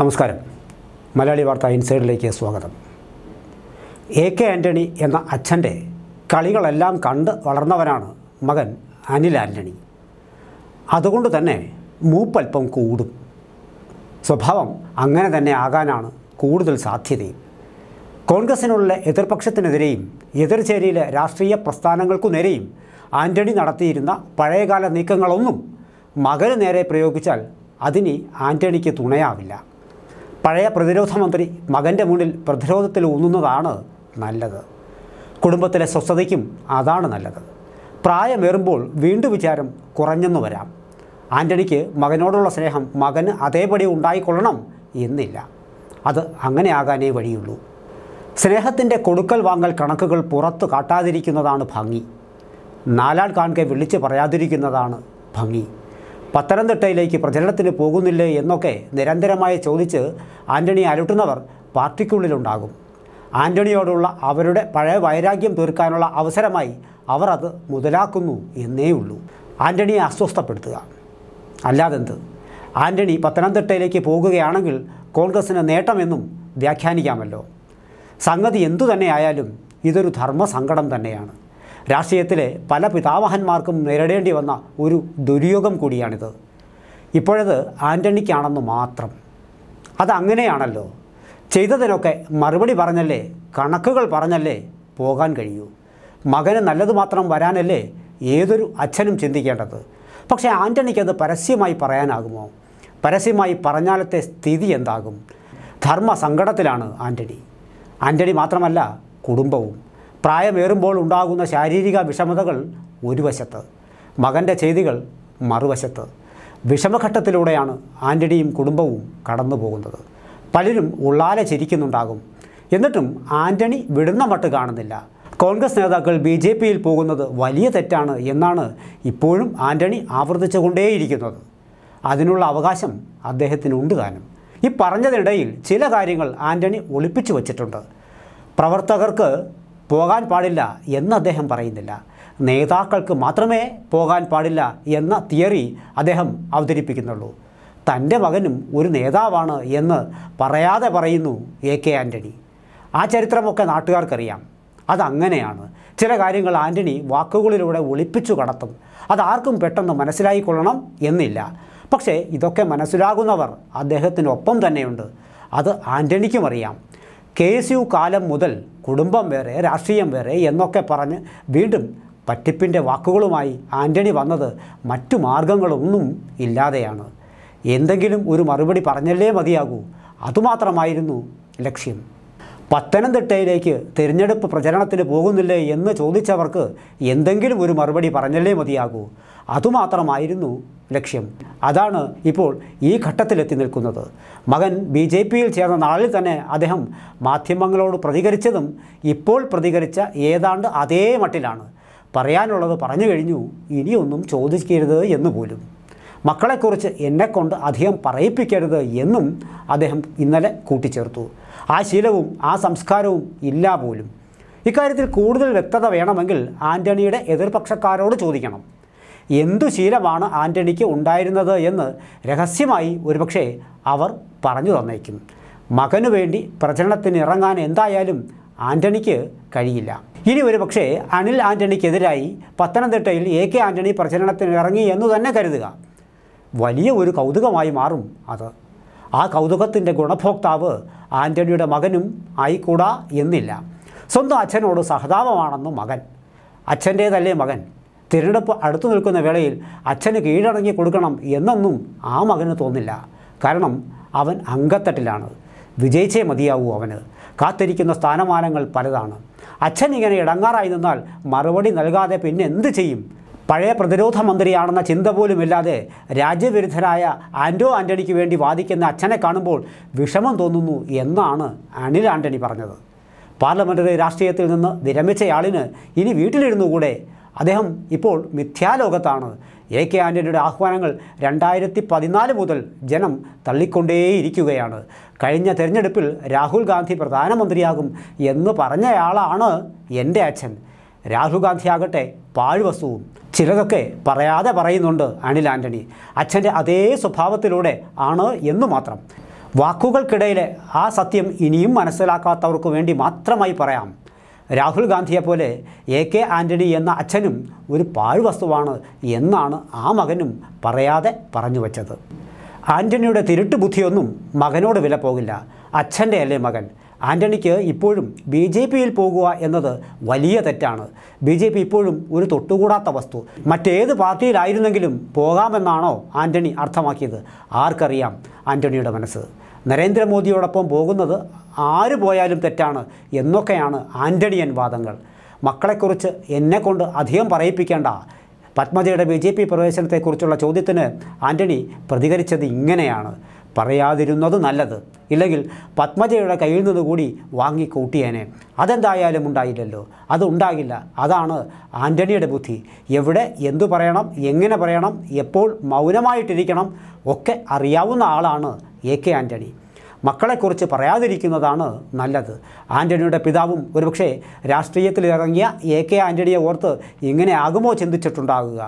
നമസ്കാരം മലയാളി വാർത്ത ഇൻസൈഡിലേക്ക് സ്വാഗതം എ കെ ആൻ്റണി എന്ന അച്ഛൻ്റെ കളികളെല്ലാം കണ്ട് വളർന്നവനാണ് മകൻ അനിൽ ആൻ്റണി അതുകൊണ്ട് തന്നെ മൂപ്പൽപ്പം കൂടും സ്വഭാവം അങ്ങനെ തന്നെ ആകാനാണ് കൂടുതൽ സാധ്യതയും കോൺഗ്രസിനുള്ള എതിർപക്ഷത്തിനെതിരെയും എതിർചേരിയിലെ രാഷ്ട്രീയ പ്രസ്ഥാനങ്ങൾക്കു നേരെയും ആൻ്റണി നടത്തിയിരുന്ന പഴയകാല നീക്കങ്ങളൊന്നും മകന് നേരെ പ്രയോഗിച്ചാൽ അതിനി ആൻ്റണിക്ക് തുണയാവില്ല പഴയ പ്രതിരോധ മന്ത്രി മകൻ്റെ മുന്നിൽ പ്രതിരോധത്തിൽ ഊന്നുന്നതാണ് നല്ലത് കുടുംബത്തിലെ സ്വസ്ഥതയ്ക്കും അതാണ് നല്ലത് പ്രായമേറുമ്പോൾ വീണ്ടും വിചാരം കുറഞ്ഞെന്നു വരാം ആൻ്റണിക്ക് മകനോടുള്ള സ്നേഹം മകന് അതേപടി ഉണ്ടായിക്കൊള്ളണം എന്നില്ല അത് അങ്ങനെ ആകാനേ വഴിയുള്ളൂ സ്നേഹത്തിൻ്റെ കൊടുക്കൽ വാങ്ങൽ കണക്കുകൾ പുറത്തു കാട്ടാതിരിക്കുന്നതാണ് ഭംഗി നാലാൾ കാണുക വിളിച്ച് പറയാതിരിക്കുന്നതാണ് ഭംഗി പത്തനംതിട്ടയിലേക്ക് പ്രചരണത്തിന് പോകുന്നില്ലേ എന്നൊക്കെ നിരന്തരമായി ചോദിച്ച് ആന്റണി അലട്ടുന്നവർ പാർട്ടിക്കുള്ളിലുണ്ടാകും ആന്റണിയോടുള്ള അവരുടെ പഴയ വൈരാഗ്യം തീർക്കാനുള്ള അവസരമായി അവർ അത് മുതലാക്കുന്നു എന്നേ ഉള്ളൂ അസ്വസ്ഥപ്പെടുത്തുക അല്ലാതെന്ത് ആന്റണി പത്തനംതിട്ടയിലേക്ക് പോകുകയാണെങ്കിൽ കോൺഗ്രസിന് നേട്ടമെന്നും വ്യാഖ്യാനിക്കാമല്ലോ സംഗതി എന്തു തന്നെയായാലും ഇതൊരു ധർമ്മസങ്കടം തന്നെയാണ് രാഷ്ട്രീയത്തിലെ പല പിതാമഹന്മാർക്കും നേരിടേണ്ടി വന്ന ഒരു ദുര്യോഗം കൂടിയാണിത് ഇപ്പോഴത് ആൻ്റണിക്കാണെന്ന് മാത്രം അതങ്ങനെയാണല്ലോ ചെയ്തതിനൊക്കെ മറുപടി പറഞ്ഞല്ലേ കണക്കുകൾ പറഞ്ഞല്ലേ പോകാൻ കഴിയൂ മകന് നല്ലത് മാത്രം വരാനല്ലേ ഏതൊരു അച്ഛനും ചിന്തിക്കേണ്ടത് പക്ഷേ ആൻ്റണിക്കത് പരസ്യമായി പറയാനാകുമോ പരസ്യമായി പറഞ്ഞാലത്തെ സ്ഥിതി എന്താകും ധർമ്മ സങ്കടത്തിലാണ് ആൻ്റണി ആൻ്റണി മാത്രമല്ല കുടുംബവും പ്രായമേറുമ്പോൾ ഉണ്ടാകുന്ന ശാരീരിക വിഷമതകൾ ഒരു വശത്ത് മകൻ്റെ ചെയ്തികൾ മറുവശത്ത് വിഷമഘട്ടത്തിലൂടെയാണ് ആൻ്റണിയും കുടുംബവും കടന്നു പോകുന്നത് പലരും ഉള്ളാലെ ചിരിക്കുന്നുണ്ടാകും എന്നിട്ടും ആൻ്റണി വിടുന്ന മട്ട് കാണുന്നില്ല കോൺഗ്രസ് നേതാക്കൾ ബി ജെ പിയിൽ പോകുന്നത് വലിയ തെറ്റാണ് എന്നാണ് ഇപ്പോഴും ആൻ്റണി ആവർത്തിച്ചുകൊണ്ടേയിരിക്കുന്നത് അതിനുള്ള അവകാശം അദ്ദേഹത്തിനുണ്ട് താനും ഈ പറഞ്ഞതിനിടയിൽ ചില കാര്യങ്ങൾ ആൻ്റണി ഒളിപ്പിച്ചു വച്ചിട്ടുണ്ട് പ്രവർത്തകർക്ക് പോകാൻ പാടില്ല എന്ന് അദ്ദേഹം പറയുന്നില്ല നേതാക്കൾക്ക് മാത്രമേ പോകാൻ പാടില്ല എന്ന തിയറി അദ്ദേഹം അവതരിപ്പിക്കുന്നുള്ളൂ തൻ്റെ മകനും ഒരു നേതാവാണ് എന്ന് പറയാതെ പറയുന്നു എ കെ ആൻ്റണി ആ ചരിത്രമൊക്കെ നാട്ടുകാർക്കറിയാം അതങ്ങനെയാണ് ചില കാര്യങ്ങൾ ആൻ്റണി വാക്കുകളിലൂടെ ഒളിപ്പിച്ചു കടത്തും അതാർക്കും പെട്ടെന്ന് മനസ്സിലായിക്കൊള്ളണം എന്നില്ല പക്ഷേ ഇതൊക്കെ മനസ്സിലാകുന്നവർ അദ്ദേഹത്തിനൊപ്പം തന്നെയുണ്ട് അത് ആൻ്റണിക്കും അറിയാം കെ എസ് യു കാലം മുതൽ കുടുംബം വേറെ രാഷ്ട്രീയം വേറെ എന്നൊക്കെ പറഞ്ഞ് വീണ്ടും പറ്റിപ്പിൻ്റെ വാക്കുകളുമായി ആൻ്റണി വന്നത് മറ്റു മാർഗങ്ങളൊന്നും ഇല്ലാതെയാണ് എന്തെങ്കിലും ഒരു മറുപടി പറഞ്ഞല്ലേ മതിയാകൂ അതുമാത്രമായിരുന്നു ലക്ഷ്യം പത്തനംതിട്ടയിലേക്ക് തിരഞ്ഞെടുപ്പ് പ്രചരണത്തിന് പോകുന്നില്ലേ എന്ന് ചോദിച്ചവർക്ക് എന്തെങ്കിലും ഒരു മറുപടി പറഞ്ഞല്ലേ മതിയാകൂ അതുമാത്രമായിരുന്നു ലക്ഷ്യം അതാണ് ഇപ്പോൾ ഈ ഘട്ടത്തിലെത്തി നിൽക്കുന്നത് മകൻ ബി ജെ പിയിൽ ചേർന്ന നാളിൽ തന്നെ അദ്ദേഹം മാധ്യമങ്ങളോട് പ്രതികരിച്ചതും ഇപ്പോൾ പ്രതികരിച്ച ഏതാണ്ട് അതേ മട്ടിലാണ് പറയാനുള്ളത് പറഞ്ഞു കഴിഞ്ഞു ഇനിയൊന്നും ചോദിക്കരുത് എന്ന് പോലും മക്കളെക്കുറിച്ച് എന്നെക്കൊണ്ട് അധികം പറയിപ്പിക്കരുത് എന്നും അദ്ദേഹം ഇന്നലെ കൂട്ടിച്ചേർത്തു ആ ശീലവും ആ സംസ്കാരവും ഇല്ല പോലും ഇക്കാര്യത്തിൽ കൂടുതൽ വ്യക്തത വേണമെങ്കിൽ ആന്റണിയുടെ എതിർപക്ഷക്കാരോട് ചോദിക്കണം എന്തു ശീലമാണ് ആൻ്റണിക്ക് ഉണ്ടായിരുന്നത് എന്ന് രഹസ്യമായി ഒരുപക്ഷെ അവർ പറഞ്ഞു തന്നേക്കും മകനു വേണ്ടി പ്രചരണത്തിന് ഇറങ്ങാൻ എന്തായാലും ആൻ്റണിക്ക് കഴിയില്ല ഇനി ഒരു പക്ഷേ അനിൽ ആൻ്റണിക്കെതിരായി പത്തനംതിട്ടയിൽ എ കെ ആൻ്റണി പ്രചരണത്തിന് ഇറങ്ങി എന്ന് തന്നെ കരുതുക വലിയ ഒരു കൗതുകമായി മാറും അത് ആ കൗതുകത്തിൻ്റെ ഗുണഭോക്താവ് ആൻ്റണിയുടെ മകനും ആയിക്കൂടാ എന്നില്ല സ്വന്തം അച്ഛനോട് സഹതാപമാണെന്ന് മകൻ അച്ഛൻ്റേതല്ലേ മകൻ തിരഞ്ഞെടുപ്പ് അടുത്തു നിൽക്കുന്ന വേളയിൽ അച്ഛന് കീഴടങ്ങി കൊടുക്കണം എന്നൊന്നും ആ മകന് തോന്നില്ല കാരണം അവൻ അങ്കത്തട്ടിലാണ് വിജയിച്ചേ മതിയാവൂ അവന് കാത്തിരിക്കുന്ന സ്ഥാനമാനങ്ങൾ പലതാണ് അച്ഛൻ ഇങ്ങനെ ഇടങ്ങാറായി നിന്നാൽ മറുപടി നൽകാതെ പിന്നെ എന്ത് ചെയ്യും പഴയ പ്രതിരോധ മന്ത്രിയാണെന്ന ചിന്ത പോലുമില്ലാതെ രാജ്യവിരുദ്ധരായ ആൻ്റോ ആൻ്റണിക്ക് വേണ്ടി വാദിക്കുന്ന അച്ഛനെ കാണുമ്പോൾ വിഷമം തോന്നുന്നു എന്നാണ് അനിൽ ആൻ്റണി പറഞ്ഞത് പാർലമെൻ്ററി രാഷ്ട്രീയത്തിൽ നിന്ന് വിരമിച്ചയാളിന് ഇനി വീട്ടിലിരുന്നുകൂടെ അദ്ദേഹം ഇപ്പോൾ മിഥ്യാലോകത്താണ് എ കെ ആൻ്റണിയുടെ ആഹ്വാനങ്ങൾ രണ്ടായിരത്തി പതിനാല് മുതൽ ജനം തള്ളിക്കൊണ്ടേയിരിക്കുകയാണ് കഴിഞ്ഞ തെരഞ്ഞെടുപ്പിൽ രാഹുൽ ഗാന്ധി പ്രധാനമന്ത്രിയാകും എന്ന് പറഞ്ഞയാളാണ് എൻ്റെ അച്ഛൻ രാഹുൽ ഗാന്ധി ആകട്ടെ പാഴ്വസ്തുവും ചിലതൊക്കെ പറയാതെ പറയുന്നുണ്ട് അനിൽ ആൻ്റണി അച്ഛൻ്റെ അതേ സ്വഭാവത്തിലൂടെ ആണ് എന്നു മാത്രം വാക്കുകൾക്കിടയിലെ ആ സത്യം ഇനിയും മനസ്സിലാക്കാത്തവർക്ക് വേണ്ടി മാത്രമായി പറയാം രാഹുൽ ഗാന്ധിയെപ്പോലെ എ കെ ആൻ്റണി എന്ന അച്ഛനും ഒരു പാഴ്വസ്തുവാണ് എന്നാണ് ആ മകനും പറയാതെ പറഞ്ഞു വച്ചത് ആൻ്റണിയുടെ തിരുട്ട് ബുദ്ധിയൊന്നും മകനോട് വില പോകില്ല അച്ഛൻ്റെ അല്ലേ മകൻ ആൻ്റണിക്ക് ഇപ്പോഴും ബി ജെ പിയിൽ പോകുക എന്നത് വലിയ തെറ്റാണ് ബി ജെ പി ഇപ്പോഴും ഒരു തൊട്ടുകൂടാത്ത വസ്തു മറ്റേത് പാർട്ടിയിലായിരുന്നെങ്കിലും പോകാമെന്നാണോ ആൻ്റണി അർത്ഥമാക്കിയത് ആർക്കറിയാം ആൻ്റണിയുടെ മനസ്സ് നരേന്ദ്രമോദിയോടൊപ്പം പോകുന്നത് ആര് പോയാലും തെറ്റാണ് എന്നൊക്കെയാണ് ആൻ്റണിയൻ വാദങ്ങൾ മക്കളെക്കുറിച്ച് എന്നെക്കൊണ്ട് അധികം പറയിപ്പിക്കേണ്ട പത്മജയുടെ ബി ജെ പി പ്രവേശനത്തെക്കുറിച്ചുള്ള ചോദ്യത്തിന് ആൻ്റണി പ്രതികരിച്ചത് ഇങ്ങനെയാണ് പറയാതിരുന്നത് നല്ലത് ഇല്ലെങ്കിൽ പത്മജയുടെ കയ്യിൽ നിന്ന് കൂടി വാങ്ങിക്കൂട്ടിയേനെ അതെന്തായാലും ഉണ്ടായില്ലല്ലോ അതുണ്ടാകില്ല അതാണ് ആൻ്റണിയുടെ ബുദ്ധി എവിടെ എന്തു പറയണം എങ്ങനെ പറയണം എപ്പോൾ മൗനമായിട്ടിരിക്കണം ഒക്കെ അറിയാവുന്ന ആളാണ് എ കെ ആൻ്റണി മക്കളെക്കുറിച്ച് പറയാതിരിക്കുന്നതാണ് നല്ലത് ആൻ്റണിയുടെ പിതാവും ഒരുപക്ഷെ രാഷ്ട്രീയത്തിലിറങ്ങിയ എ കെ ആൻ്റണിയെ ഓർത്ത് ഇങ്ങനെ ആകുമോ ചിന്തിച്ചിട്ടുണ്ടാകുക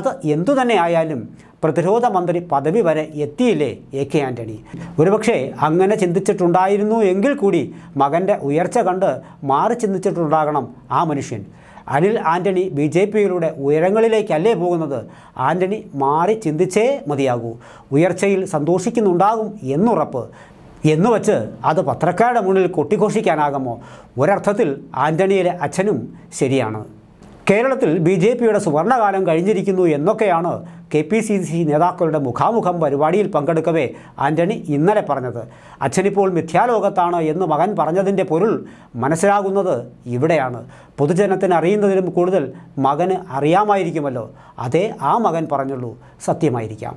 അത് എന്തു തന്നെ ആയാലും പ്രതിരോധ മന്ത്രി പദവി വരെ എത്തിയില്ലേ എ കെ ആൻ്റണി ഒരുപക്ഷെ അങ്ങനെ ചിന്തിച്ചിട്ടുണ്ടായിരുന്നു എങ്കിൽ കൂടി മകൻ്റെ ഉയർച്ച കണ്ട് മാറി ചിന്തിച്ചിട്ടുണ്ടാകണം ആ മനുഷ്യൻ അനിൽ ആൻ്റണി ബി ജെ പിയിലൂടെ ഉയരങ്ങളിലേക്കല്ലേ പോകുന്നത് ആൻ്റണി മാറി ചിന്തിച്ചേ മതിയാകൂ ഉയർച്ചയിൽ സന്തോഷിക്കുന്നുണ്ടാകും എന്നുറപ്പ് എന്ന് വച്ച് അത് പത്രക്കാരുടെ മുന്നിൽ കൊട്ടിഘോഷിക്കാനാകുമോ ഒരർത്ഥത്തിൽ ആന്റണിയിലെ അച്ഛനും ശരിയാണ് കേരളത്തിൽ ബി ജെ പിയുടെ സുവർണകാലം കഴിഞ്ഞിരിക്കുന്നു എന്നൊക്കെയാണ് കെ പി സി സി നേതാക്കളുടെ മുഖാമുഖം പരിപാടിയിൽ പങ്കെടുക്കവേ ആന്റണി ഇന്നലെ പറഞ്ഞത് അച്ഛനിപ്പോൾ മിഥ്യാലോകത്താണ് എന്ന് മകൻ പറഞ്ഞതിൻ്റെ പൊരുൾ മനസ്സിലാകുന്നത് ഇവിടെയാണ് പൊതുജനത്തിന് അറിയുന്നതിലും കൂടുതൽ മകന് അറിയാമായിരിക്കുമല്ലോ അതേ ആ മകൻ പറഞ്ഞുള്ളൂ സത്യമായിരിക്കാം